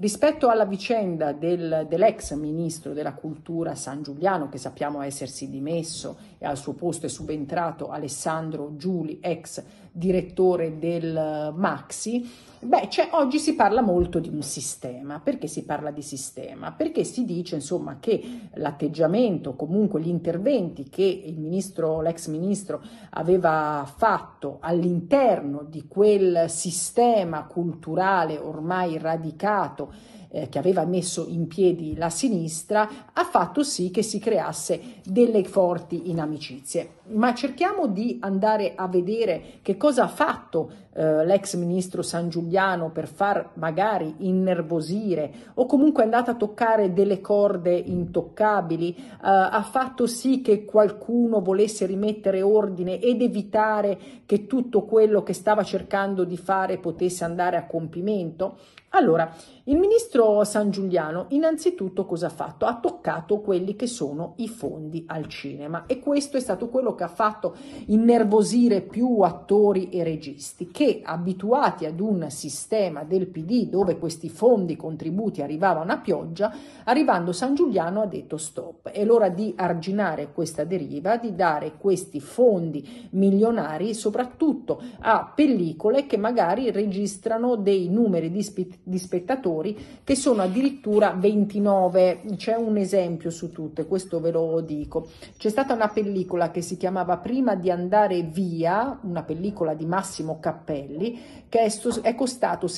Rispetto alla vicenda del, dell'ex ministro della cultura San Giuliano, che sappiamo essersi dimesso e al suo posto è subentrato Alessandro Giuli, ex direttore del Maxi, beh, cioè, oggi si parla molto di un sistema. Perché si parla di sistema? Perché si dice insomma che l'atteggiamento, comunque gli interventi che il ministro, l'ex ministro aveva fatto all'interno di quel sistema culturale ormai radicato eh, che aveva messo in piedi la sinistra ha fatto sì che si creasse delle forti inamicizie. Ma cerchiamo di andare a vedere che cosa ha fatto eh, l'ex ministro San Giuliano per far magari innervosire o comunque è andata a toccare delle corde intoccabili, eh, ha fatto sì che qualcuno volesse rimettere ordine ed evitare che tutto quello che stava cercando di fare potesse andare a compimento? Allora, il ministro San Giuliano innanzitutto cosa ha fatto? Ha toccato quelli che sono i fondi al cinema e questo è stato quello che ha fatto innervosire più attori e registi che abituati ad un sistema del PD dove questi fondi contributi arrivavano a pioggia, arrivando San Giuliano ha detto stop, è l'ora di arginare questa deriva, di dare questi fondi milionari soprattutto a pellicole che magari registrano dei numeri di, spe- di spettatori che sono addirittura 29, c'è un esempio su tutte, questo ve lo dico. C'è stata una pellicola che si chiamava Prima di andare via, una pellicola di Massimo Cappello, Cappelli, che è, è costato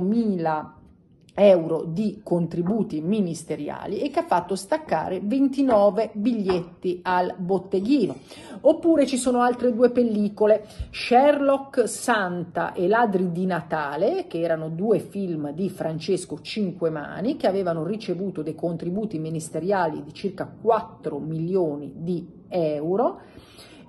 mila euro di contributi ministeriali e che ha fatto staccare 29 biglietti al botteghino. Oppure ci sono altre due pellicole, Sherlock Santa e Ladri di Natale, che erano due film di Francesco Cinquemani, che avevano ricevuto dei contributi ministeriali di circa 4 milioni di euro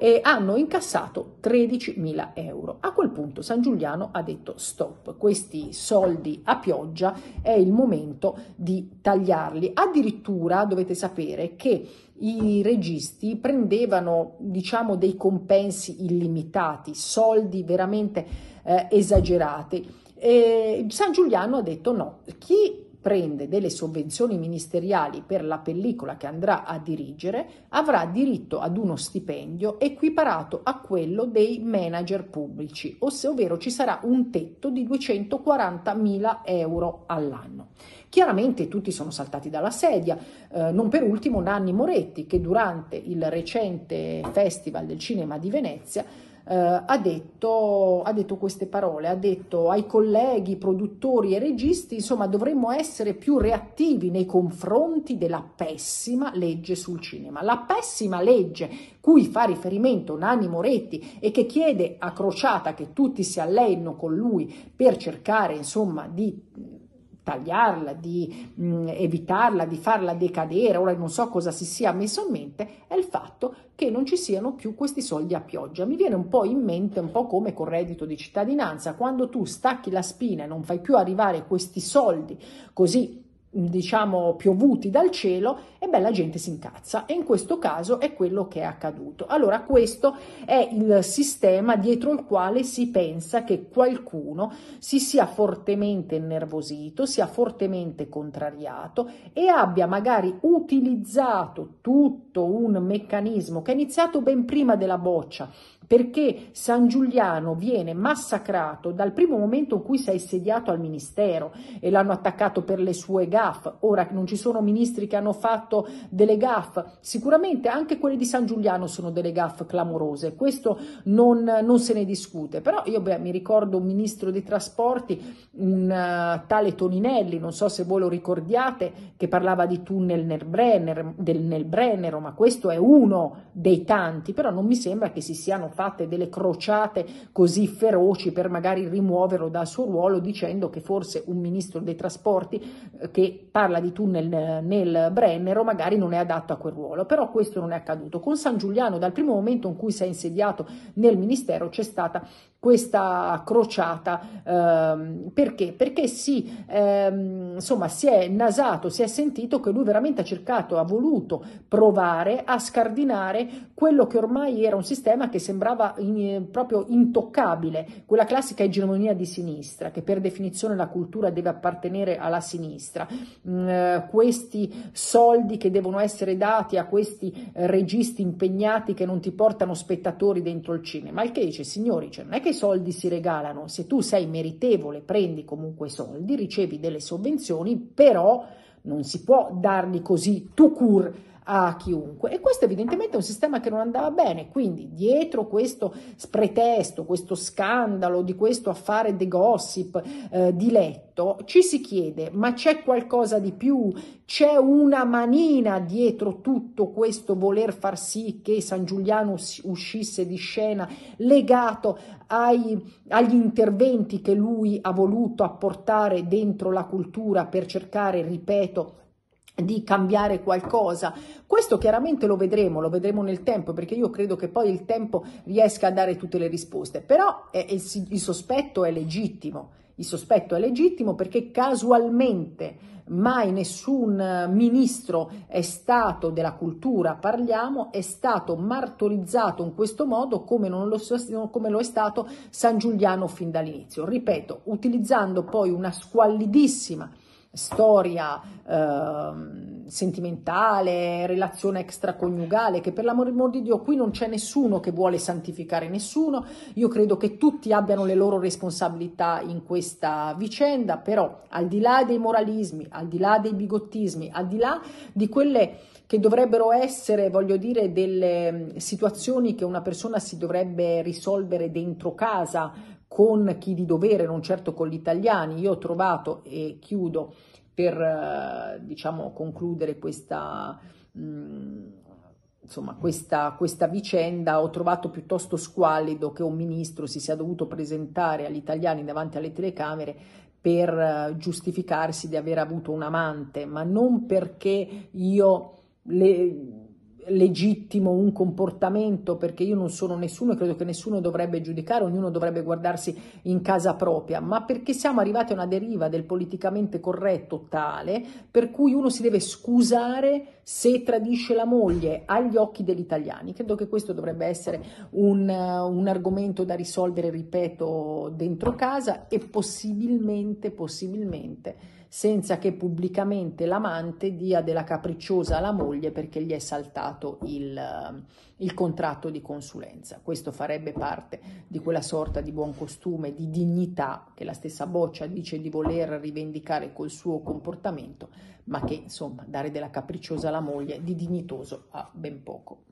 eh, hanno incassato 13.000 euro. A quel punto San Giuliano ha detto stop, questi soldi a pioggia è il momento di tagliarli. Addirittura dovete sapere che i registi prendevano diciamo dei compensi illimitati, soldi veramente eh, esagerati. E San Giuliano ha detto no, chi prende delle sovvenzioni ministeriali per la pellicola che andrà a dirigere, avrà diritto ad uno stipendio equiparato a quello dei manager pubblici, ovvero ci sarà un tetto di 240.000 euro all'anno. Chiaramente tutti sono saltati dalla sedia, eh, non per ultimo Nanni Moretti che durante il recente Festival del Cinema di Venezia eh, ha, detto, ha detto queste parole, ha detto ai colleghi, produttori e registi, insomma dovremmo essere più reattivi nei confronti della pessima legge sul cinema. La pessima legge cui fa riferimento Nanni Moretti e che chiede a Crociata che tutti si alleino con lui per cercare insomma di tagliarla, di mh, mm, evitarla, di farla decadere, ora non so cosa si sia messo in mente, è il fatto che non ci siano più questi soldi a pioggia. Mi viene un po' in mente, un po' come col reddito di cittadinanza, quando tu stacchi la spina e non fai più arrivare questi soldi così diciamo piovuti dal cielo e beh la gente si incazza e in questo caso è quello che è accaduto allora questo è il sistema dietro il quale si pensa che qualcuno si sia fortemente innervosito sia fortemente contrariato e abbia magari utilizzato tutto un meccanismo che è iniziato ben prima della boccia perché San Giuliano viene massacrato dal primo momento in cui si è insediato al ministero e l'hanno attaccato per le sue gaffe. Ora non ci sono ministri che hanno fatto delle gaffe, sicuramente anche quelle di San Giuliano sono delle gaffe clamorose, questo non, non, se ne discute, però io beh, mi ricordo un ministro dei trasporti, un uh, tale Toninelli, non so se voi lo ricordiate, che parlava di tunnel nel Brenner, del, nel Brennero, ma questo è uno dei tanti, però non mi sembra che si siano fatte delle crociate così feroci per magari rimuoverlo dal suo ruolo dicendo che forse un ministro dei trasporti eh, che parla di tunnel eh, nel Brennero magari non è adatto a quel ruolo, però questo non è accaduto. Con San Giuliano dal primo momento in cui si è insediato nel ministero c'è stata questa crociata ehm, perché? Perché si, ehm, insomma, si è nasato, si è sentito che lui veramente ha cercato, ha voluto provare a scardinare quello che ormai era un sistema che sembrava in, eh, proprio intoccabile, quella classica egemonia di sinistra, che per definizione la cultura deve appartenere alla sinistra. Mm, eh, questi soldi che devono essere dati a questi eh, registi impegnati che non ti portano spettatori dentro il cinema, il che dice signori, cioè non è che i soldi si regalano, se tu sei meritevole prendi comunque i soldi, ricevi delle sovvenzioni, però non si può darli così tu cur a chiunque. E questo evidentemente è un sistema che non andava bene, quindi dietro questo pretesto, questo scandalo di questo affare de gossip eh, di letto, ci si chiede ma c'è qualcosa di più? C'è una manina dietro tutto questo voler far sì che San Giuliano uscisse di scena legato ai, agli interventi che lui ha voluto apportare dentro la cultura per cercare, ripeto, di cambiare qualcosa. Questo chiaramente lo vedremo, lo vedremo nel tempo, perché io credo che poi il tempo riesca a dare tutte le risposte, però eh, il, il sospetto è legittimo. Il sospetto è legittimo perché casualmente mai nessun eh, ministro è stato della cultura, parliamo, è stato martorizzato in questo modo come, lo, come lo è stato San Giuliano fin dall'inizio. Ripeto, utilizzando poi una squallidissima storia eh, sentimentale, relazione extraconiugale, che per l'amor di Dio qui non c'è nessuno che vuole santificare nessuno, io credo che tutti abbiano le loro responsabilità in questa vicenda, però al di là dei moralismi, al di là dei bigottismi, al di là di quelle che dovrebbero essere, voglio dire, delle mm, situazioni che una persona si dovrebbe risolvere dentro casa, con chi di dovere, non certo con gli italiani. Io ho trovato, e chiudo per eh, diciamo, concludere questa, mh, mm, insomma, questa, questa vicenda, ho trovato piuttosto squallido che un ministro si sia dovuto presentare agli italiani davanti alle telecamere per eh, giustificarsi di aver avuto un amante, ma non perché io le legittimo un comportamento perché io non sono nessuno e credo che nessuno dovrebbe giudicare, ognuno dovrebbe guardarsi in casa propria, ma perché siamo arrivati a una deriva del politicamente corretto tale per cui uno si deve scusare se tradisce la moglie agli occhi degli italiani. Credo che questo dovrebbe essere un, un argomento da risolvere, ripeto, dentro casa e possibilmente, possibilmente senza che pubblicamente l'amante dia della capricciosa alla moglie perché gli è saltato il, eh, il contratto di consulenza. Questo farebbe parte di quella sorta di buon costume, di dignità che la stessa Boccia dice di voler rivendicare col suo comportamento, ma che insomma dare della capricciosa alla moglie di dignitoso ha ben poco.